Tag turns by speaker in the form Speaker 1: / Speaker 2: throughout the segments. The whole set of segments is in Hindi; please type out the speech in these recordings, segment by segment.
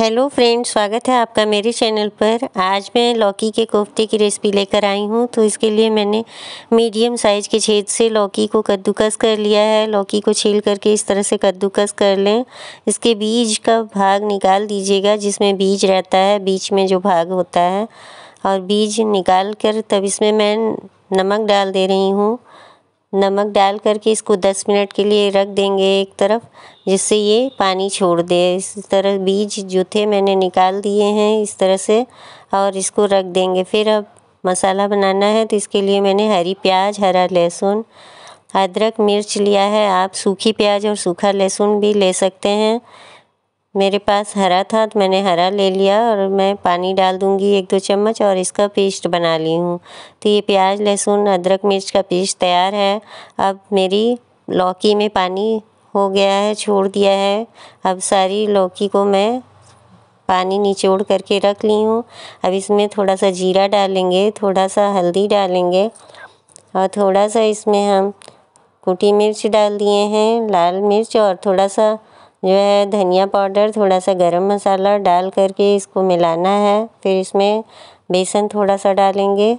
Speaker 1: हेलो फ्रेंड स्वागत है आपका मेरे चैनल पर आज मैं लौकी के कोफ्ते की रेसिपी लेकर आई हूं तो इसके लिए मैंने मीडियम साइज़ के छेद से लौकी को कद्दूकस कर लिया है लौकी को छील करके इस तरह से कद्दूकस कर लें इसके बीज का भाग निकाल दीजिएगा जिसमें बीज रहता है बीच में जो भाग होता है और बीज निकाल कर तब इसमें मैं नमक डाल दे रही हूँ नमक डाल करके इसको दस मिनट के लिए रख देंगे एक तरफ जिससे ये पानी छोड़ दे इस तरह बीज जो थे मैंने निकाल दिए हैं इस तरह से और इसको रख देंगे फिर अब मसाला बनाना है तो इसके लिए मैंने हरी प्याज हरा लहसुन अदरक मिर्च लिया है आप सूखी प्याज और सूखा लहसुन भी ले सकते हैं मेरे पास हरा था तो मैंने हरा ले लिया और मैं पानी डाल दूँगी एक दो चम्मच और इसका पेस्ट बना ली हूँ तो ये प्याज लहसुन अदरक मिर्च का पेस्ट तैयार है अब मेरी लौकी में पानी हो गया है छोड़ दिया है अब सारी लौकी को मैं पानी निचोड़ करके रख ली हूँ अब इसमें थोड़ा सा जीरा डालेंगे थोड़ा सा हल्दी डालेंगे और थोड़ा सा इसमें हम कुटी मिर्च डाल दिए हैं लाल मिर्च और थोड़ा सा जो है धनिया पाउडर थोड़ा सा गरम मसाला डाल करके इसको मिलाना है फिर इसमें बेसन थोड़ा सा डालेंगे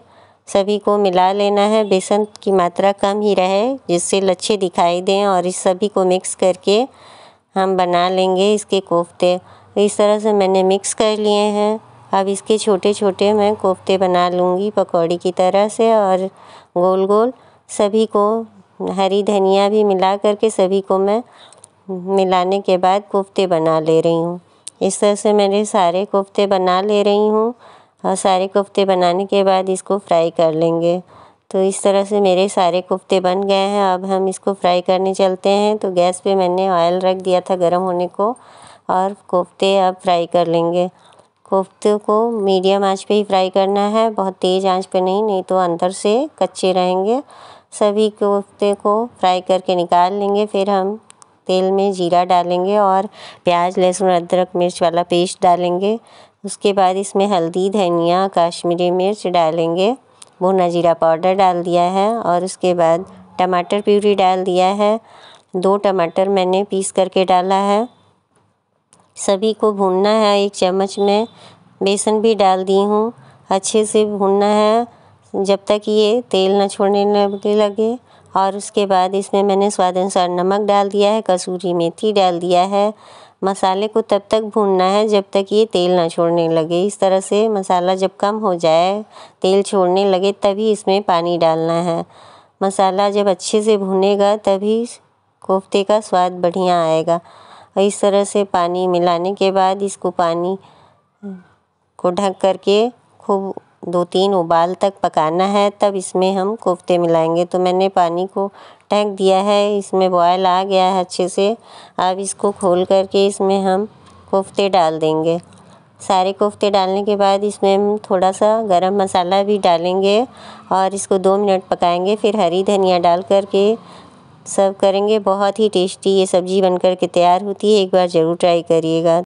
Speaker 1: सभी को मिला लेना है बेसन की मात्रा कम ही रहे जिससे लच्छे दिखाई दें और इस सभी को मिक्स करके हम बना लेंगे इसके कोफ्ते इस तरह से मैंने मिक्स कर लिए हैं अब इसके छोटे छोटे मैं कोफ्ते बना लूँगी पकौड़ी की तरह से और गोल गोल सभी को हरी धनिया भी मिला करके सभी को मैं मिलाने के बाद कोफ़्ते बना ले रही हूँ इस तरह से मैंने सारे कोफ़्ते बना ले रही हूँ और सारे कोफ़्ते बनाने के बाद इसको फ्राई कर लेंगे तो इस तरह से मेरे सारे कोफ़्ते बन गए हैं अब हम इसको फ्राई करने चलते हैं तो गैस पे मैंने ऑयल रख दिया था गर्म होने को और कोफ़्ते अब फ्राई कर लेंगे कोफ्ते को मीडियम आंच पे ही फ्राई करना है बहुत तेज़ आंच पे नहीं नहीं तो अंदर से कच्चे रहेंगे सभी कोफ्ते को फ्राई करके निकाल लेंगे फिर हम तेल में जीरा डालेंगे और प्याज लहसुन अदरक मिर्च वाला पेस्ट डालेंगे उसके बाद इसमें हल्दी धनिया कश्मीरी मिर्च डालेंगे भुना जीरा पाउडर डाल दिया है और उसके बाद टमाटर प्यूरी डाल दिया है दो टमाटर मैंने पीस करके डाला है सभी को भूनना है एक चम्मच में बेसन भी डाल दी हूँ अच्छे से भूनना है जब तक ये तेल ना छोड़ने लगे और उसके बाद इसमें मैंने स्वाद अनुसार नमक डाल दिया है कसूरी मेथी डाल दिया है मसाले को तब तक भूनना है जब तक ये तेल ना छोड़ने लगे इस तरह से मसाला जब कम हो जाए तेल छोड़ने लगे तभी इसमें पानी डालना है मसाला जब अच्छे से भुनेगा तभी कोफ्ते का स्वाद बढ़िया आएगा और इस तरह से पानी मिलाने के बाद इसको पानी को ढक करके खूब दो तीन उबाल तक पकाना है तब इसमें हम कोफ़्ते मिलाएंगे तो मैंने पानी को ढक दिया है इसमें बॉयल आ गया है अच्छे से अब इसको खोल करके इसमें हम कोफ़्ते डाल देंगे सारे कोफ़्ते डालने के बाद इसमें हम थोड़ा सा गरम मसाला भी डालेंगे और इसको दो मिनट पकाएंगे फिर हरी धनिया डाल करके सर्व करेंगे बहुत ही टेस्टी ये सब्ज़ी बनकर के तैयार होती है एक बार ज़रूर ट्राई करिएगा